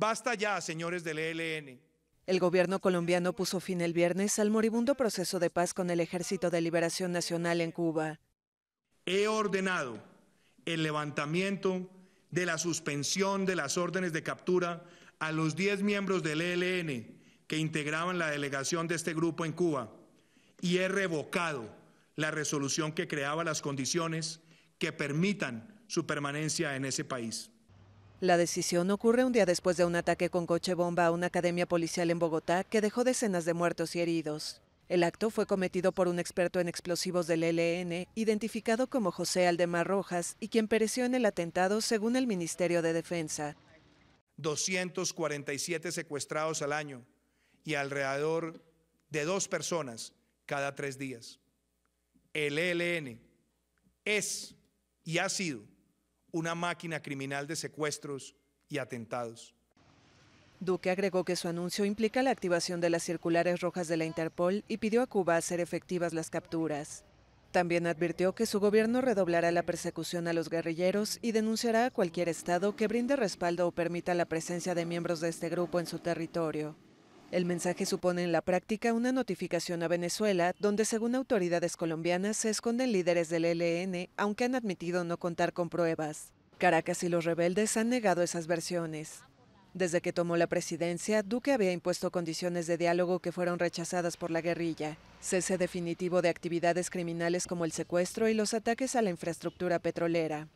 Basta ya, señores del ELN. El gobierno colombiano puso fin el viernes al moribundo proceso de paz con el Ejército de Liberación Nacional en Cuba. He ordenado el levantamiento de la suspensión de las órdenes de captura a los 10 miembros del ELN que integraban la delegación de este grupo en Cuba y he revocado la resolución que creaba las condiciones que permitan su permanencia en ese país. La decisión ocurre un día después de un ataque con coche bomba a una academia policial en Bogotá que dejó decenas de muertos y heridos. El acto fue cometido por un experto en explosivos del ELN, identificado como José Aldemar Rojas, y quien pereció en el atentado según el Ministerio de Defensa. 247 secuestrados al año y alrededor de dos personas cada tres días. El ELN es y ha sido una máquina criminal de secuestros y atentados. Duque agregó que su anuncio implica la activación de las circulares rojas de la Interpol y pidió a Cuba hacer efectivas las capturas. También advirtió que su gobierno redoblará la persecución a los guerrilleros y denunciará a cualquier Estado que brinde respaldo o permita la presencia de miembros de este grupo en su territorio. El mensaje supone en la práctica una notificación a Venezuela, donde según autoridades colombianas se esconden líderes del ELN, aunque han admitido no contar con pruebas. Caracas y los rebeldes han negado esas versiones. Desde que tomó la presidencia, Duque había impuesto condiciones de diálogo que fueron rechazadas por la guerrilla, cese definitivo de actividades criminales como el secuestro y los ataques a la infraestructura petrolera.